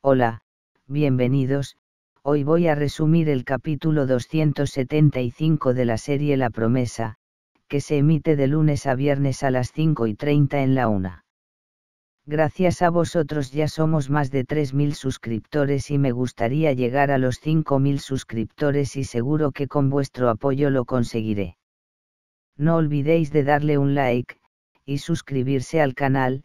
Hola, bienvenidos, hoy voy a resumir el capítulo 275 de la serie La Promesa, que se emite de lunes a viernes a las 5 y 30 en la 1. Gracias a vosotros ya somos más de 3.000 suscriptores y me gustaría llegar a los 5.000 suscriptores y seguro que con vuestro apoyo lo conseguiré. No olvidéis de darle un like, y suscribirse al canal,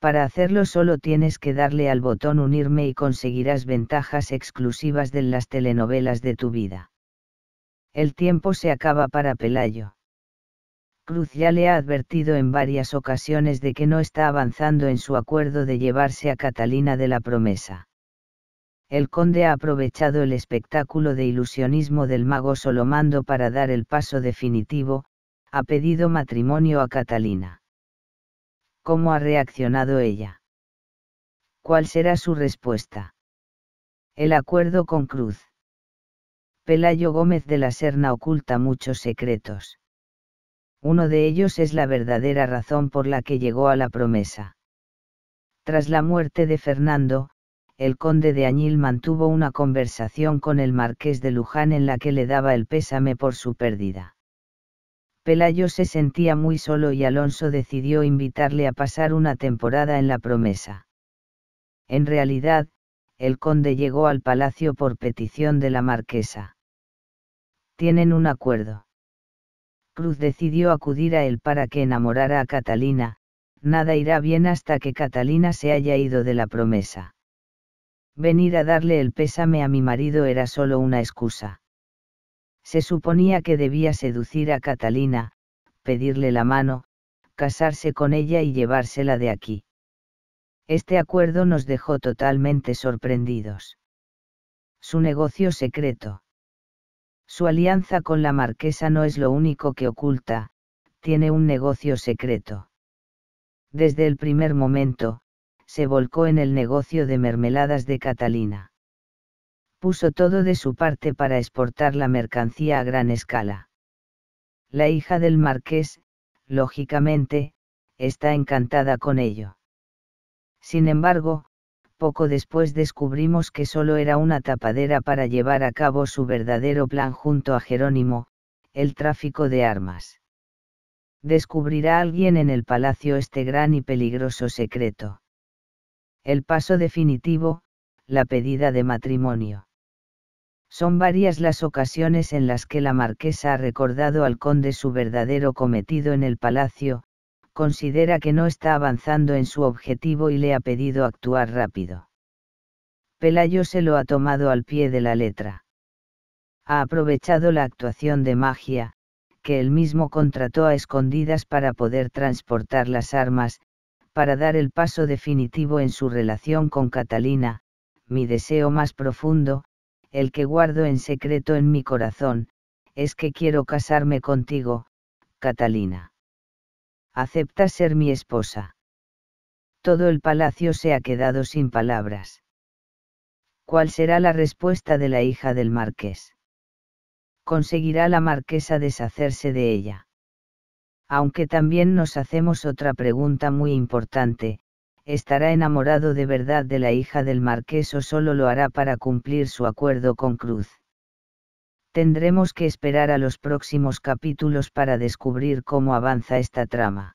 Para hacerlo solo tienes que darle al botón unirme y conseguirás ventajas exclusivas de las telenovelas de tu vida. El tiempo se acaba para Pelayo. Cruz ya le ha advertido en varias ocasiones de que no está avanzando en su acuerdo de llevarse a Catalina de la Promesa. El conde ha aprovechado el espectáculo de ilusionismo del mago Solomando para dar el paso definitivo, ha pedido matrimonio a Catalina. ¿Cómo ha reaccionado ella? ¿Cuál será su respuesta? El acuerdo con Cruz. Pelayo Gómez de la Serna oculta muchos secretos. Uno de ellos es la verdadera razón por la que llegó a la promesa. Tras la muerte de Fernando, el conde de Añil mantuvo una conversación con el marqués de Luján en la que le daba el pésame por su pérdida. Pelayo se sentía muy solo y Alonso decidió invitarle a pasar una temporada en la promesa. En realidad, el conde llegó al palacio por petición de la marquesa. Tienen un acuerdo. Cruz decidió acudir a él para que enamorara a Catalina, nada irá bien hasta que Catalina se haya ido de la promesa. Venir a darle el pésame a mi marido era solo una excusa. Se suponía que debía seducir a Catalina, pedirle la mano, casarse con ella y llevársela de aquí. Este acuerdo nos dejó totalmente sorprendidos. Su negocio secreto. Su alianza con la marquesa no es lo único que oculta, tiene un negocio secreto. Desde el primer momento, se volcó en el negocio de mermeladas de Catalina puso todo de su parte para exportar la mercancía a gran escala. La hija del marqués, lógicamente, está encantada con ello. Sin embargo, poco después descubrimos que solo era una tapadera para llevar a cabo su verdadero plan junto a Jerónimo, el tráfico de armas. Descubrirá alguien en el palacio este gran y peligroso secreto. El paso definitivo, la pedida de matrimonio. Son varias las ocasiones en las que la marquesa ha recordado al conde su verdadero cometido en el palacio, considera que no está avanzando en su objetivo y le ha pedido actuar rápido. Pelayo se lo ha tomado al pie de la letra. Ha aprovechado la actuación de magia, que él mismo contrató a escondidas para poder transportar las armas, para dar el paso definitivo en su relación con Catalina, mi deseo más profundo, el que guardo en secreto en mi corazón, es que quiero casarme contigo, Catalina. Acepta ser mi esposa? Todo el palacio se ha quedado sin palabras. ¿Cuál será la respuesta de la hija del marqués? Conseguirá la marquesa deshacerse de ella. Aunque también nos hacemos otra pregunta muy importante, estará enamorado de verdad de la hija del marqués o solo lo hará para cumplir su acuerdo con Cruz. Tendremos que esperar a los próximos capítulos para descubrir cómo avanza esta trama.